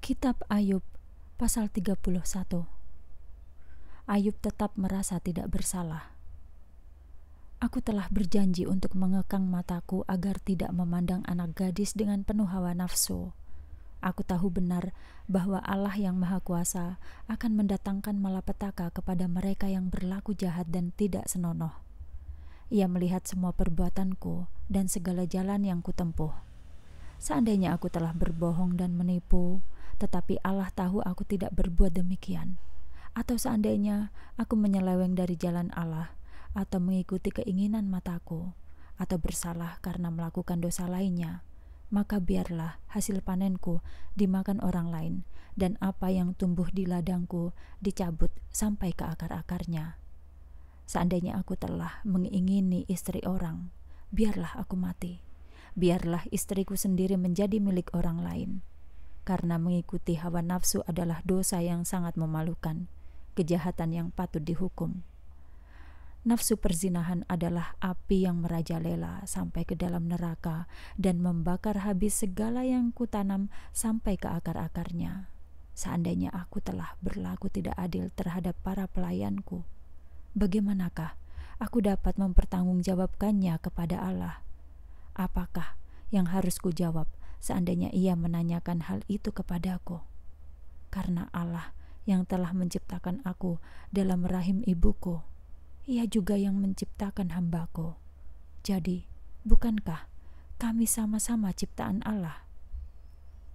Kitab Ayub pasal 31 Ayub tetap merasa tidak bersalah. Aku telah berjanji untuk mengekang mataku agar tidak memandang anak gadis dengan penuh hawa nafsu. Aku tahu benar bahwa Allah yang Maha Kuasa akan mendatangkan malapetaka kepada mereka yang berlaku jahat dan tidak senonoh. Ia melihat semua perbuatanku dan segala jalan yang kutempuh. Seandainya aku telah berbohong dan menipu, tetapi Allah tahu aku tidak berbuat demikian. Atau seandainya aku menyeleweng dari jalan Allah, atau mengikuti keinginan mataku, atau bersalah karena melakukan dosa lainnya, maka biarlah hasil panenku dimakan orang lain, dan apa yang tumbuh di ladangku dicabut sampai ke akar-akarnya. Seandainya aku telah mengingini istri orang, biarlah aku mati.' biarlah istriku sendiri menjadi milik orang lain. Karena mengikuti hawa nafsu adalah dosa yang sangat memalukan, kejahatan yang patut dihukum. Nafsu perzinahan adalah api yang merajalela sampai ke dalam neraka dan membakar habis segala yang kutanam sampai ke akar-akarnya. Seandainya aku telah berlaku tidak adil terhadap para pelayanku, bagaimanakah aku dapat mempertanggungjawabkannya kepada Allah? Apakah yang harus kujawab seandainya ia menanyakan hal itu kepadaku? Karena Allah yang telah menciptakan aku dalam rahim ibuku, ia juga yang menciptakan hambaku. Jadi, bukankah kami sama-sama ciptaan Allah?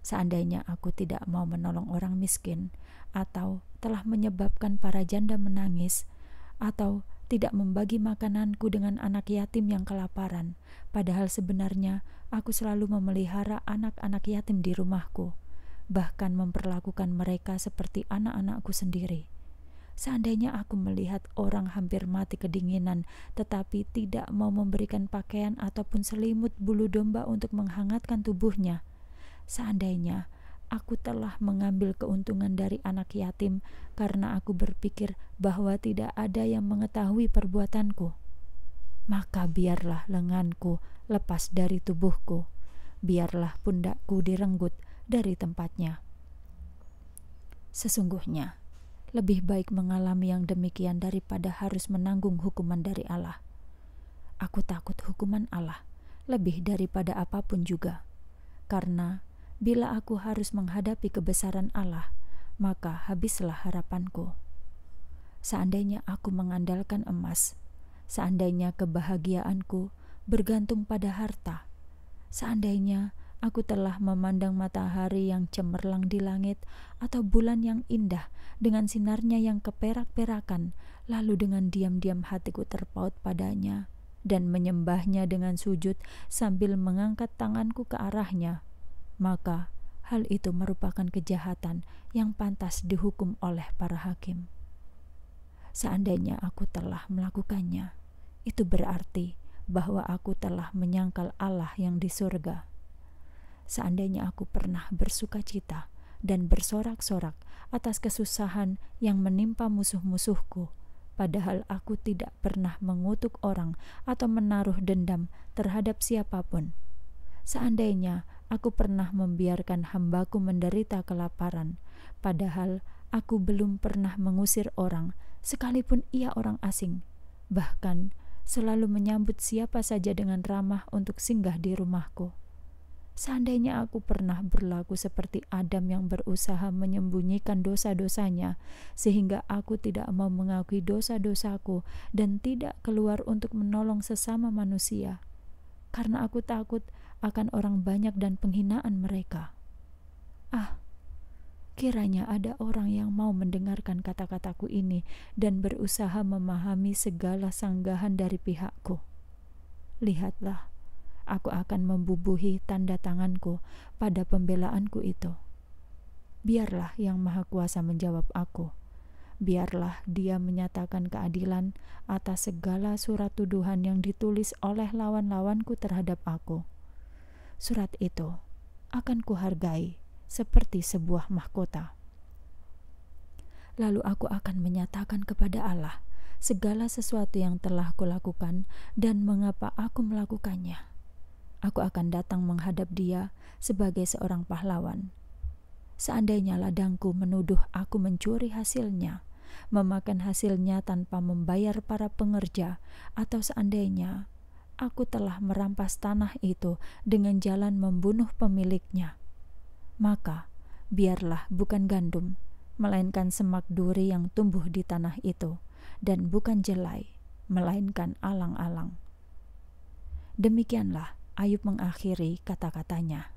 Seandainya aku tidak mau menolong orang miskin, atau telah menyebabkan para janda menangis, atau tidak membagi makananku dengan anak yatim yang kelaparan, padahal sebenarnya aku selalu memelihara anak-anak yatim di rumahku, bahkan memperlakukan mereka seperti anak-anakku sendiri. Seandainya aku melihat orang hampir mati kedinginan, tetapi tidak mau memberikan pakaian ataupun selimut bulu domba untuk menghangatkan tubuhnya, seandainya aku telah mengambil keuntungan dari anak yatim karena aku berpikir bahwa tidak ada yang mengetahui perbuatanku. Maka biarlah lenganku lepas dari tubuhku, biarlah pundakku direnggut dari tempatnya. Sesungguhnya, lebih baik mengalami yang demikian daripada harus menanggung hukuman dari Allah. Aku takut hukuman Allah lebih daripada apapun juga, karena Bila aku harus menghadapi kebesaran Allah, maka habislah harapanku. Seandainya aku mengandalkan emas, seandainya kebahagiaanku bergantung pada harta, seandainya aku telah memandang matahari yang cemerlang di langit atau bulan yang indah dengan sinarnya yang keperak-perakan, lalu dengan diam-diam hatiku terpaut padanya dan menyembahnya dengan sujud sambil mengangkat tanganku ke arahnya, maka hal itu merupakan kejahatan yang pantas dihukum oleh para hakim. Seandainya aku telah melakukannya, itu berarti bahwa aku telah menyangkal Allah yang di surga. Seandainya aku pernah bersuka cita dan bersorak-sorak atas kesusahan yang menimpa musuh-musuhku, padahal aku tidak pernah mengutuk orang atau menaruh dendam terhadap siapapun. Seandainya Aku pernah membiarkan hambaku menderita kelaparan, padahal aku belum pernah mengusir orang, sekalipun ia orang asing. Bahkan, selalu menyambut siapa saja dengan ramah untuk singgah di rumahku. Seandainya aku pernah berlaku seperti Adam yang berusaha menyembunyikan dosa-dosanya, sehingga aku tidak mau mengakui dosa-dosaku dan tidak keluar untuk menolong sesama manusia, karena aku takut akan orang banyak dan penghinaan mereka. Ah, kiranya ada orang yang mau mendengarkan kata-kataku ini dan berusaha memahami segala sanggahan dari pihakku. Lihatlah, aku akan membubuhi tanda tanganku pada pembelaanku itu. Biarlah Yang Maha Kuasa menjawab aku biarlah dia menyatakan keadilan atas segala surat tuduhan yang ditulis oleh lawan-lawanku terhadap aku. Surat itu akan kuhargai seperti sebuah mahkota. Lalu aku akan menyatakan kepada Allah segala sesuatu yang telah kulakukan dan mengapa aku melakukannya. Aku akan datang menghadap Dia sebagai seorang pahlawan Seandainya ladangku menuduh aku mencuri hasilnya, memakan hasilnya tanpa membayar para pengerja, atau seandainya aku telah merampas tanah itu dengan jalan membunuh pemiliknya, maka biarlah bukan gandum, melainkan semak duri yang tumbuh di tanah itu, dan bukan jelai, melainkan alang-alang. Demikianlah Ayub mengakhiri kata-katanya.